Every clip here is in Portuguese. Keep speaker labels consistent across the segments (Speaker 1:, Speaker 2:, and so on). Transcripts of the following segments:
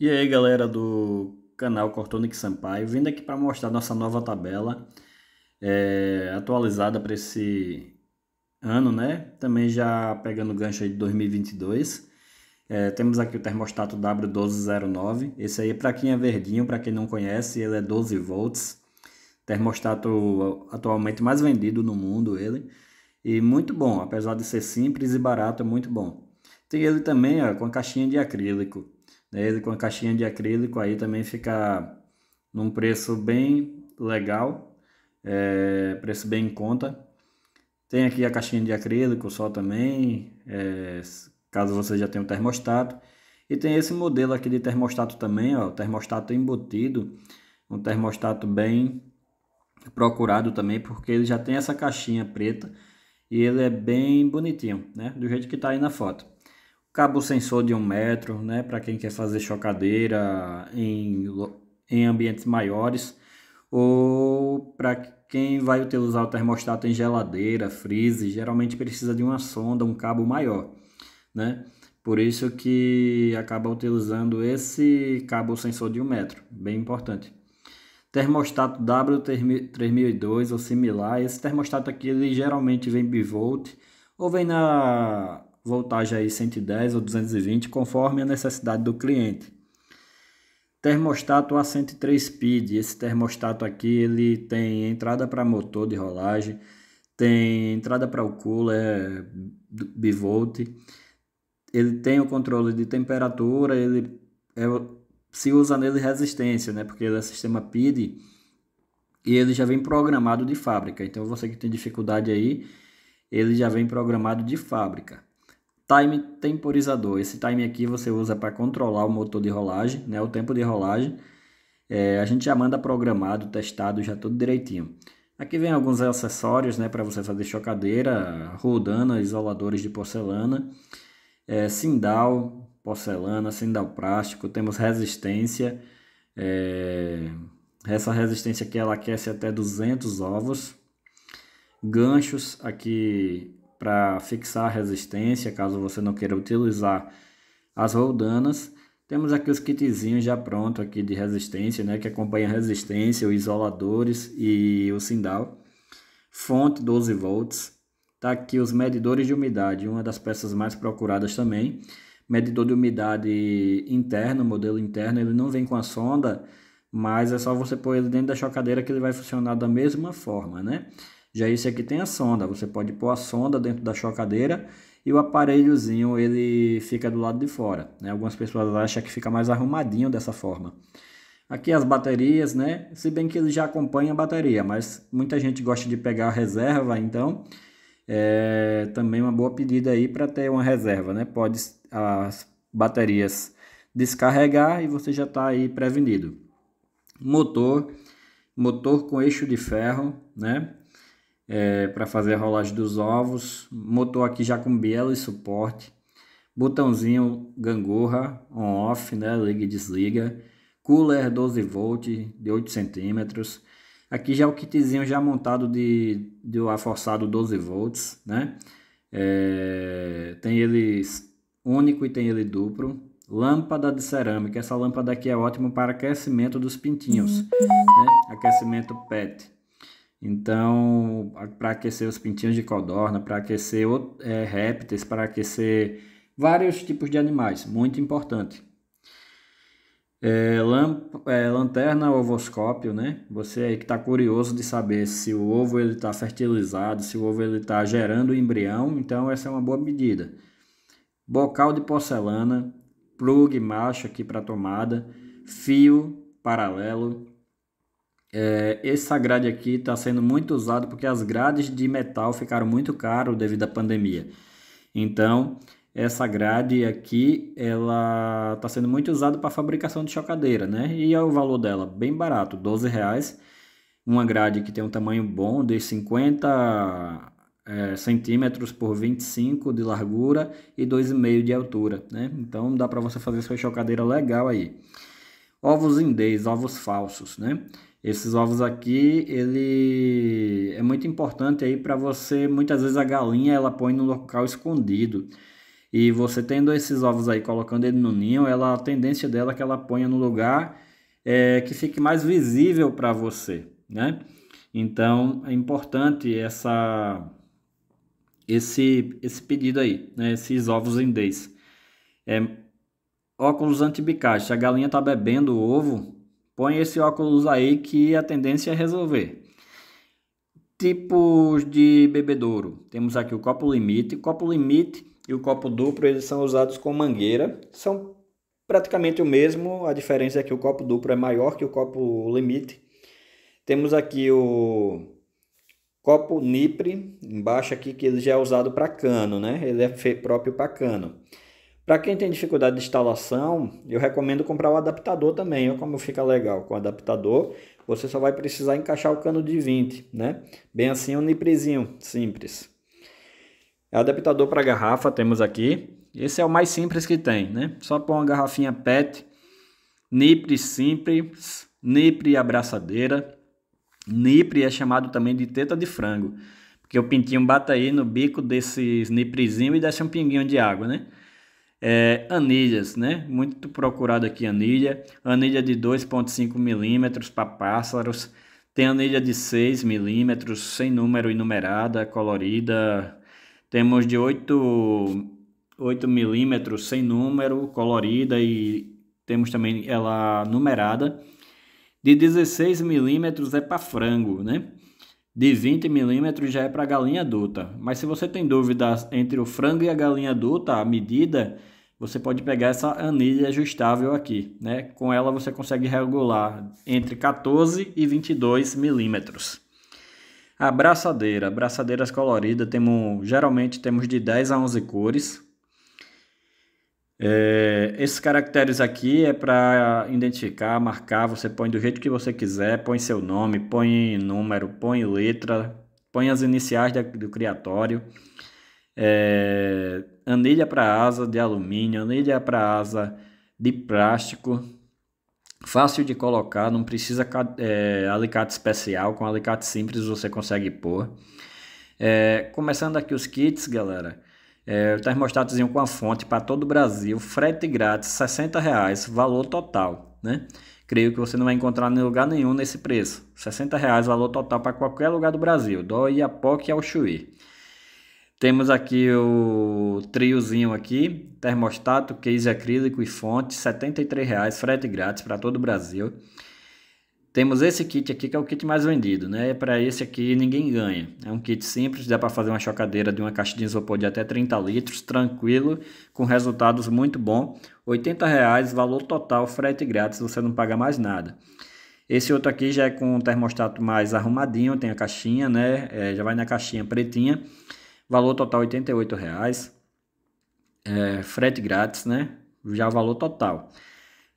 Speaker 1: E aí galera do canal Cortonic Sampaio, vindo aqui para mostrar nossa nova tabela é, atualizada para esse ano, né? Também já pegando o gancho aí de 2022. É, temos aqui o termostato W1209, esse aí é para quem é verdinho, para quem não conhece, ele é 12 volts. Termostato atualmente mais vendido no mundo ele. E muito bom, apesar de ser simples e barato, é muito bom. Tem ele também ó, com a caixinha de acrílico né? Ele com a caixinha de acrílico aí também fica num preço bem legal, é, preço bem em conta. Tem aqui a caixinha de acrílico só também, é, caso você já tenha um termostato. E tem esse modelo aqui de termostato também, ó, termostato embutido, um termostato bem procurado também, porque ele já tem essa caixinha preta e ele é bem bonitinho, né? Do jeito que tá aí na foto cabo sensor de um metro, né, para quem quer fazer chocadeira em, em ambientes maiores, ou para quem vai utilizar o termostato em geladeira, freeze, geralmente precisa de uma sonda, um cabo maior, né? Por isso que acaba utilizando esse cabo sensor de um metro, bem importante. Termostato W3002 ou similar, esse termostato aqui ele geralmente vem bivolt ou vem na voltagem aí 110 ou 220, conforme a necessidade do cliente. Termostato A103 Speed, esse termostato aqui ele tem entrada para motor de rolagem, tem entrada para o cooler bivolt, ele tem o controle de temperatura, ele é, se usa nele resistência, né? Porque ele é sistema PID e ele já vem programado de fábrica. Então você que tem dificuldade aí, ele já vem programado de fábrica. Time temporizador. Esse time aqui você usa para controlar o motor de rolagem, né? O tempo de rolagem. É, a gente já manda programado, testado, já tudo direitinho. Aqui vem alguns acessórios, né? Para você fazer chocadeira, rodana, isoladores de porcelana, é, sindal, porcelana, sindal plástico. Temos resistência. É, essa resistência aqui ela aquece até 200 ovos. Ganchos aqui para fixar a resistência, caso você não queira utilizar as roldanas. Temos aqui os kitzinhos já pronto aqui de resistência, né, que acompanha a resistência, os isoladores e o sindal. Fonte 12 volts. Tá aqui os medidores de umidade, uma das peças mais procuradas também. Medidor de umidade interno, modelo interno, ele não vem com a sonda, mas é só você pôr ele dentro da chocadeira que ele vai funcionar da mesma forma, né? Já esse aqui tem a sonda, você pode pôr a sonda dentro da chocadeira e o aparelhozinho ele fica do lado de fora. Né? Algumas pessoas acham que fica mais arrumadinho dessa forma. Aqui as baterias, né? Se bem que ele já acompanha a bateria, mas muita gente gosta de pegar a reserva, então é também uma boa pedida aí para ter uma reserva, né? Pode as baterias descarregar e você já está aí prevenido. Motor, motor com eixo de ferro, né? é, para fazer a rolagem dos ovos. Motor aqui já com biela e suporte. Botãozinho gangorra, on-off, né? liga e desliga. Cooler 12 volts de 8 centímetros. Aqui já é o kitzinho já montado de, de aforçado 12 volts, né? É, tem ele único e tem ele duplo. Lâmpada de cerâmica. Essa lâmpada aqui é ótima para aquecimento dos pintinhos, uhum. né? Aquecimento PET. Então, para aquecer os pintinhos de codorna, para aquecer é, répteis, para aquecer vários tipos de animais, muito importante. É, lamp, é, lanterna ovoscópio, né? Você aí que está curioso de saber se o ovo ele está fertilizado, se o ovo ele está gerando embrião, então essa é uma boa medida. Bocal de porcelana, plug macho aqui para tomada, fio paralelo, é, essa grade aqui está sendo muito usada porque as grades de metal ficaram muito caro devido à pandemia. Então, essa grade aqui, ela está sendo muito usada para fabricação de chocadeira, né? E é o valor dela bem barato, 12 reais. Uma grade que tem um tamanho bom de 50 é, centímetros por 25 de largura e 2,5 de altura, né? Então dá para você fazer sua chocadeira legal aí. Ovos indês, ovos falsos, né? Esses ovos aqui, ele é muito importante aí para você, muitas vezes a galinha ela põe no local escondido. E você tendo esses ovos aí, colocando ele no ninho, ela, a tendência dela é que ela ponha no lugar é, que fique mais visível para você, né? Então, é importante essa, esse, esse pedido aí, né? esses ovos em 10. É, óculos antibicaixa, a galinha está bebendo ovo, Põe esse óculos aí que a tendência é resolver. Tipos de bebedouro. Temos aqui o copo limite. O copo limite e o copo duplo eles são usados com mangueira. São praticamente o mesmo. A diferença é que o copo duplo é maior que o copo limite. Temos aqui o copo nipre embaixo aqui que ele já é usado para cano, né? Ele é próprio para cano. Para quem tem dificuldade de instalação, eu recomendo comprar o adaptador também. Olha como fica legal com o adaptador. Você só vai precisar encaixar o cano de 20, né? Bem assim, um niprezinho simples. É adaptador para garrafa temos aqui. Esse é o mais simples que tem, né? Só põe uma garrafinha PET, nipre simples, nipre abraçadeira. Nipre é chamado também de teta de frango, porque o pintinho bate aí no bico desse niprezinho e desce um pinguinho de água, né? É, anilhas, né? Muito procurado aqui anilha. Anilha de 2,5 milímetros para pássaros. Tem anilha de 6 milímetros, sem número e numerada, colorida. Temos de 8, 8 milímetros, sem número, colorida e temos também ela numerada. De 16 milímetros é para frango, né? de 20 milímetros já é para galinha adulta. Mas se você tem dúvidas entre o frango e a galinha adulta, a medida, você pode pegar essa anilha ajustável aqui, né? Com ela você consegue regular entre 14 e 22 milímetros. A braçadeira, braçadeiras coloridas, temos, geralmente temos de 10 a 11 cores. É, esses caracteres aqui é para identificar, marcar, você põe do jeito que você quiser, põe seu nome, põe número, põe letra, põe as iniciais da, do criatório. É, anilha para asa de alumínio, anilha para asa de plástico, fácil de colocar, não precisa é, alicate especial, com alicate simples você consegue pôr. É, começando aqui os kits, galera é, o com a fonte para todo o Brasil, frete grátis, 60 reais, valor total, né? Creio que você não vai encontrar em lugar nenhum nesse preço. 60 reais, valor total para qualquer lugar do Brasil, do Iapoque ao Chuí. Temos aqui o triozinho aqui, termostato, case acrílico e fonte, R$ reais, frete grátis para todo o Brasil. Temos esse kit aqui que é o kit mais vendido, né? Para esse aqui ninguém ganha. É um kit simples, dá para fazer uma chocadeira de uma caixa de isopor de até 30 litros, tranquilo, com resultados muito bom. R$ 80,00, valor total, frete grátis, você não paga mais nada. Esse outro aqui já é com um termostato mais arrumadinho, tem a caixinha, né? É, já vai na caixinha pretinha. Valor total R$ 88,00. É, frete grátis, né? Já o valor total.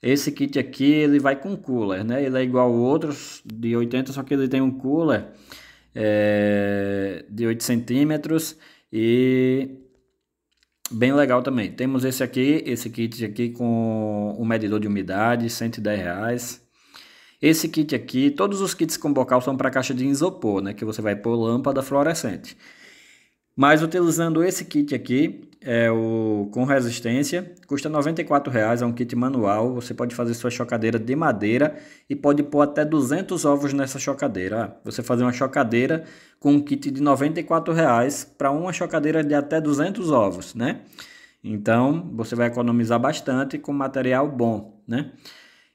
Speaker 1: Esse kit aqui, ele vai com cooler, né? Ele é igual outros de 80, só que ele tem um cooler é, de 8 centímetros e bem legal também. Temos esse aqui, esse kit aqui com o um medidor de umidade, 110 reais. Esse kit aqui, todos os kits com bocal são para caixa de isopor, né? Que você vai pôr lâmpada fluorescente. Mas utilizando esse kit aqui, é o com resistência, custa R$ 94,00, é um kit manual, você pode fazer sua chocadeira de madeira e pode pôr até 200 ovos nessa chocadeira. Ah, você fazer uma chocadeira com um kit de R$ 94,00 para uma chocadeira de até 200 ovos, né? Então, você vai economizar bastante com material bom, né?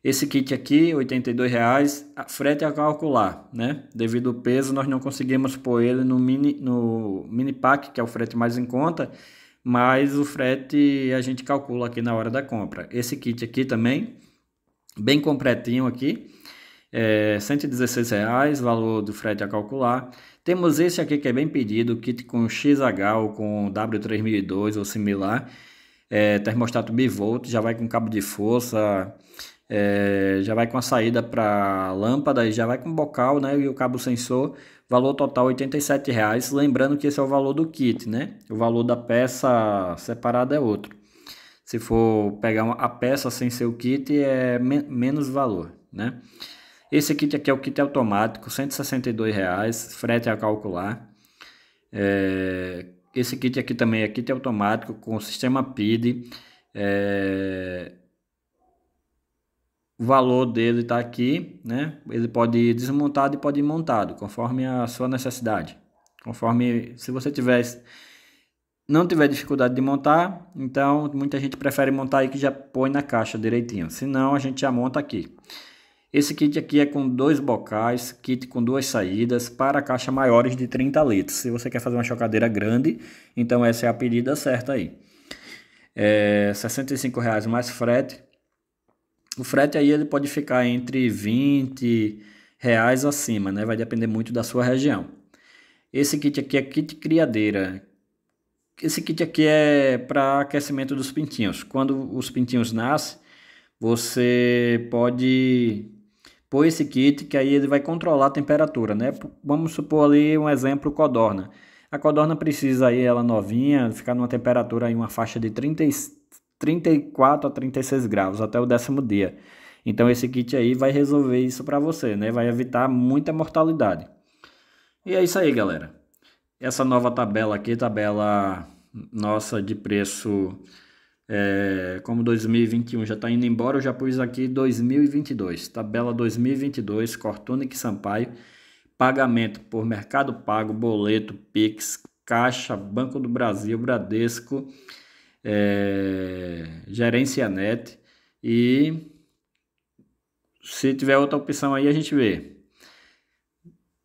Speaker 1: Esse kit aqui, R$ 82,00, frete a calcular, né? Devido ao peso, nós não conseguimos pôr ele no mini, no mini pack, que é o frete mais em conta, mas o frete a gente calcula aqui na hora da compra. Esse kit aqui também, bem completinho aqui, é, 116 reais, valor do frete a calcular. Temos esse aqui que é bem pedido, kit com XH ou com W3002 ou similar, é, termostato bivolt, já vai com cabo de força, é, já vai com a saída para lâmpada e já vai com bocal, né, e o cabo sensor valor total R$ 87,00, lembrando que esse é o valor do kit, né? O valor da peça separada é outro. Se for pegar a peça sem seu kit, é men menos valor, né? Esse kit aqui é o kit automático, R$ 162,00, frete a calcular. É, esse kit aqui também é kit automático com sistema PID. É, o valor dele está aqui, né? Ele pode ir desmontado e pode ir montado, conforme a sua necessidade. Conforme se você tiver não tiver dificuldade de montar, então muita gente prefere montar aí que já põe na caixa direitinho. Se não, a gente já monta aqui. Esse kit aqui é com dois bocais, kit com duas saídas para caixa maiores de 30 litros. Se você quer fazer uma chocadeira grande, então essa é a pedida certa aí. É R$ 65 mais frete, o frete aí ele pode ficar entre 20 reais acima, né? Vai depender muito da sua região. Esse kit aqui é kit criadeira. Esse kit aqui é para aquecimento dos pintinhos. Quando os pintinhos nascem, você pode pôr esse kit que aí ele vai controlar a temperatura, né? Vamos supor ali um exemplo codorna. A codorna precisa aí ela novinha, ficar numa temperatura aí uma faixa de 30, 34 a 36 graus até o décimo dia. Então esse kit aí vai resolver isso para você, né? Vai evitar muita mortalidade. E é isso aí, galera. Essa nova tabela aqui, tabela nossa de preço, é, como 2021 já está indo embora, eu já pus aqui 2022. Tabela 2022, Cortonic Sampaio, pagamento por Mercado Pago, boleto, Pix, Caixa, Banco do Brasil, Bradesco é, GerenciaNet e se tiver outra opção aí a gente vê.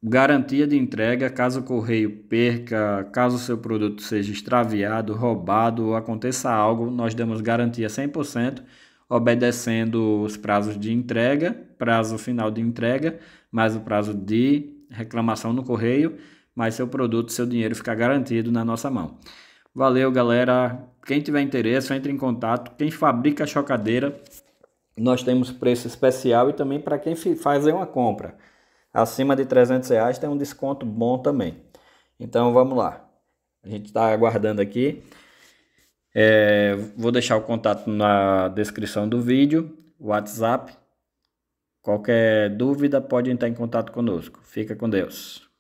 Speaker 1: Garantia de entrega caso o correio perca, caso o seu produto seja extraviado, roubado ou aconteça algo, nós damos garantia 100%, obedecendo os prazos de entrega, prazo final de entrega, mais o prazo de reclamação no correio, mas seu produto, seu dinheiro fica garantido na nossa mão. Valeu, galera. Quem tiver interesse, entre em contato. Quem fabrica a chocadeira, nós temos preço especial e também para quem faz uma compra. Acima de 300 reais tem um desconto bom também. Então vamos lá. A gente está aguardando aqui. É, vou deixar o contato na descrição do vídeo, WhatsApp. Qualquer dúvida pode entrar em contato conosco. Fica com Deus.